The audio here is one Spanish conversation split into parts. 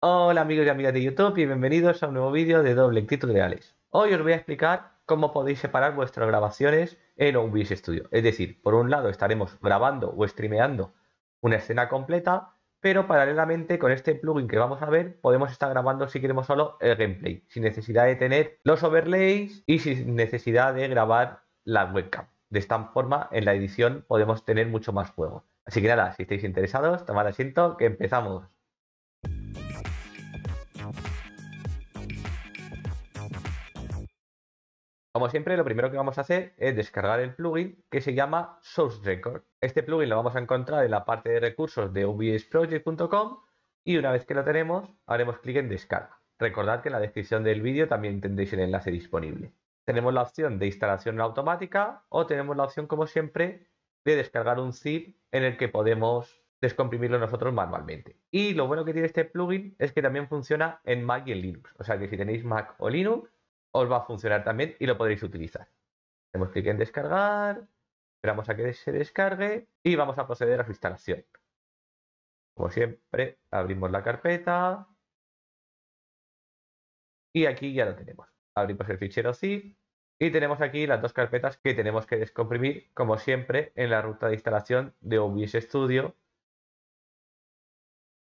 Hola amigos y amigas de YouTube y bienvenidos a un nuevo vídeo de doble clic Reales. Hoy os voy a explicar cómo podéis separar vuestras grabaciones en OBS Studio. Es decir, por un lado estaremos grabando o streameando una escena completa, pero paralelamente con este plugin que vamos a ver podemos estar grabando si queremos solo el gameplay, sin necesidad de tener los overlays y sin necesidad de grabar la webcam. De esta forma en la edición podemos tener mucho más juego. Así que nada, si estáis interesados, tomad asiento que empezamos. Como siempre, lo primero que vamos a hacer es descargar el plugin que se llama Source Record. Este plugin lo vamos a encontrar en la parte de recursos de ubsproject.com y una vez que lo tenemos, haremos clic en descarga. Recordad que en la descripción del vídeo también tendréis el enlace disponible. Tenemos la opción de instalación automática o tenemos la opción, como siempre, de descargar un zip en el que podemos descomprimirlo nosotros manualmente. Y lo bueno que tiene este plugin es que también funciona en Mac y en Linux. O sea que si tenéis Mac o Linux, os va a funcionar también y lo podréis utilizar. Hacemos clic en descargar, esperamos a que se descargue y vamos a proceder a su instalación. Como siempre, abrimos la carpeta y aquí ya lo tenemos. Abrimos el fichero zip y tenemos aquí las dos carpetas que tenemos que descomprimir, como siempre, en la ruta de instalación de OBS Studio,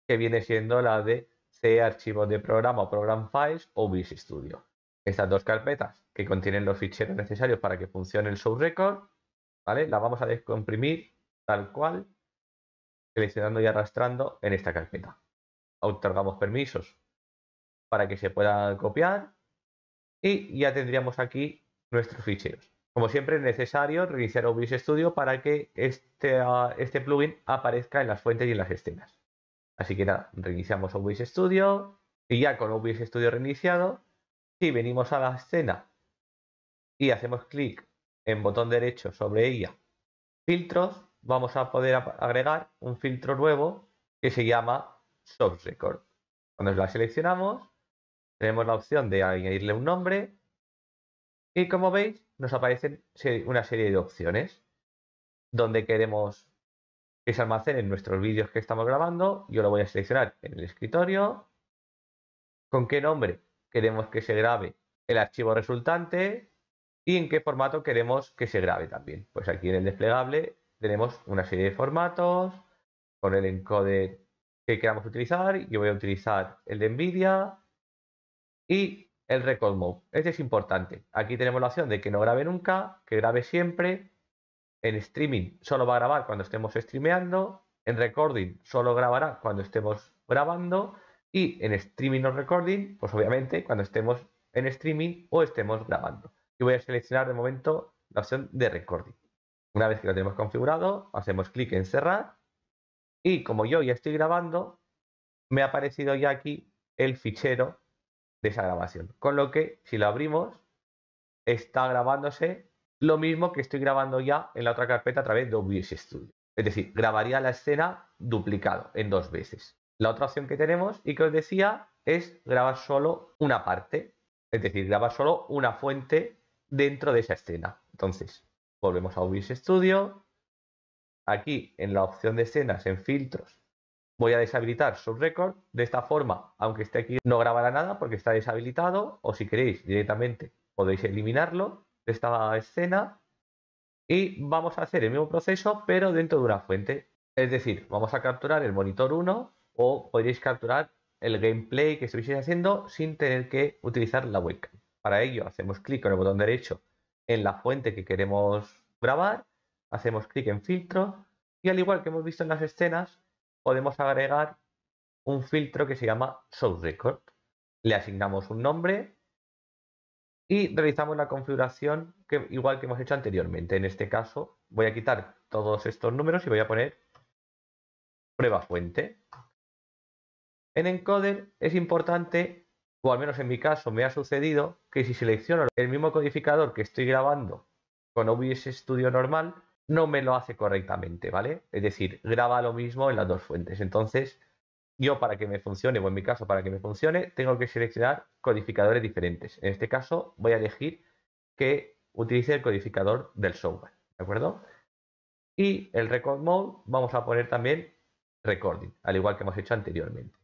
que viene siendo la de C archivo de programa o program files o OBS Studio estas dos carpetas que contienen los ficheros necesarios para que funcione el show record, ¿vale? La vamos a descomprimir tal cual, seleccionando y arrastrando en esta carpeta. Otorgamos permisos para que se pueda copiar y ya tendríamos aquí nuestros ficheros. Como siempre es necesario reiniciar OBS Studio para que este, ah, este plugin aparezca en las fuentes y en las escenas. Así que nada, reiniciamos OBS Studio y ya con OBS Studio reiniciado si venimos a la escena y hacemos clic en botón derecho sobre ella, filtros, vamos a poder agregar un filtro nuevo que se llama Source Record. Cuando la seleccionamos, tenemos la opción de añadirle un nombre y como veis nos aparecen una serie de opciones donde queremos que se almacenen nuestros vídeos que estamos grabando. Yo lo voy a seleccionar en el escritorio. ¿Con qué nombre? queremos que se grabe el archivo resultante y en qué formato queremos que se grabe también. Pues aquí en el desplegable tenemos una serie de formatos con el encoder que queramos utilizar. Yo voy a utilizar el de NVIDIA y el record mode. Este es importante. Aquí tenemos la opción de que no grabe nunca, que grabe siempre. En streaming solo va a grabar cuando estemos streameando. En recording solo grabará cuando estemos grabando. Y en streaming o recording, pues obviamente cuando estemos en streaming o estemos grabando. Y voy a seleccionar de momento la opción de recording. Una vez que lo tenemos configurado, hacemos clic en cerrar. Y como yo ya estoy grabando, me ha aparecido ya aquí el fichero de esa grabación. Con lo que si lo abrimos, está grabándose lo mismo que estoy grabando ya en la otra carpeta a través de OBS Studio. Es decir, grabaría la escena duplicado en dos veces. La otra opción que tenemos y que os decía es grabar solo una parte, es decir, grabar solo una fuente dentro de esa escena. Entonces, volvemos a OBS Studio. Aquí en la opción de escenas, en filtros, voy a deshabilitar subrecord. De esta forma, aunque esté aquí, no grabará nada porque está deshabilitado. O si queréis, directamente podéis eliminarlo de esta escena. Y vamos a hacer el mismo proceso, pero dentro de una fuente. Es decir, vamos a capturar el monitor 1 o podríais capturar el gameplay que estuvieseis haciendo sin tener que utilizar la webcam. Para ello hacemos clic con el botón derecho en la fuente que queremos grabar, hacemos clic en filtro y al igual que hemos visto en las escenas, podemos agregar un filtro que se llama Source Record. Le asignamos un nombre y realizamos la configuración que, igual que hemos hecho anteriormente. En este caso voy a quitar todos estos números y voy a poner prueba fuente. En encoder es importante, o al menos en mi caso me ha sucedido, que si selecciono el mismo codificador que estoy grabando con OBS Studio normal, no me lo hace correctamente, ¿vale? Es decir, graba lo mismo en las dos fuentes. Entonces, yo para que me funcione, o en mi caso para que me funcione, tengo que seleccionar codificadores diferentes. En este caso, voy a elegir que utilice el codificador del software, ¿de acuerdo? Y el record mode vamos a poner también recording, al igual que hemos hecho anteriormente.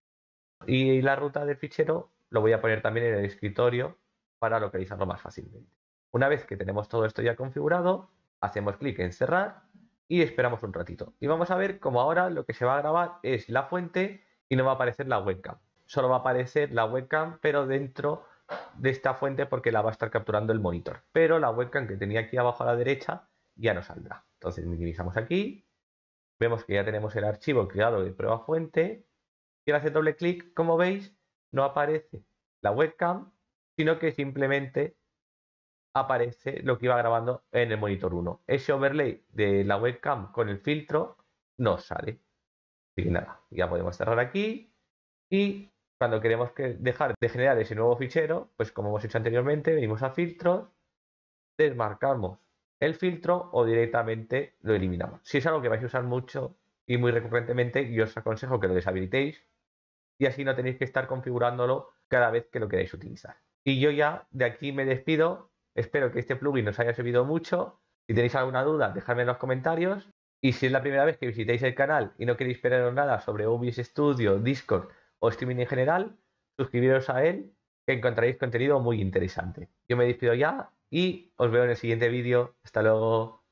Y la ruta del fichero lo voy a poner también en el escritorio para localizarlo más fácilmente. Una vez que tenemos todo esto ya configurado, hacemos clic en cerrar y esperamos un ratito. Y vamos a ver cómo ahora lo que se va a grabar es la fuente y no va a aparecer la webcam. Solo va a aparecer la webcam, pero dentro de esta fuente porque la va a estar capturando el monitor. Pero la webcam que tenía aquí abajo a la derecha ya no saldrá. Entonces minimizamos aquí. Vemos que ya tenemos el archivo creado de prueba fuente hacer doble clic, como veis, no aparece la webcam, sino que simplemente aparece lo que iba grabando en el monitor 1. Ese overlay de la webcam con el filtro no sale. Así que nada, ya podemos cerrar aquí. Y cuando queremos que dejar de generar ese nuevo fichero, pues como hemos hecho anteriormente, venimos a filtros, desmarcamos el filtro o directamente lo eliminamos. Si es algo que vais a usar mucho y muy recurrentemente, yo os aconsejo que lo deshabilitéis y así no tenéis que estar configurándolo cada vez que lo queráis utilizar. Y yo ya de aquí me despido. Espero que este plugin os haya servido mucho. Si tenéis alguna duda, dejadme en los comentarios. Y si es la primera vez que visitáis el canal y no queréis perderos nada sobre OBS Studio, Discord o streaming en general, suscribiros a él que encontraréis contenido muy interesante. Yo me despido ya y os veo en el siguiente vídeo. Hasta luego.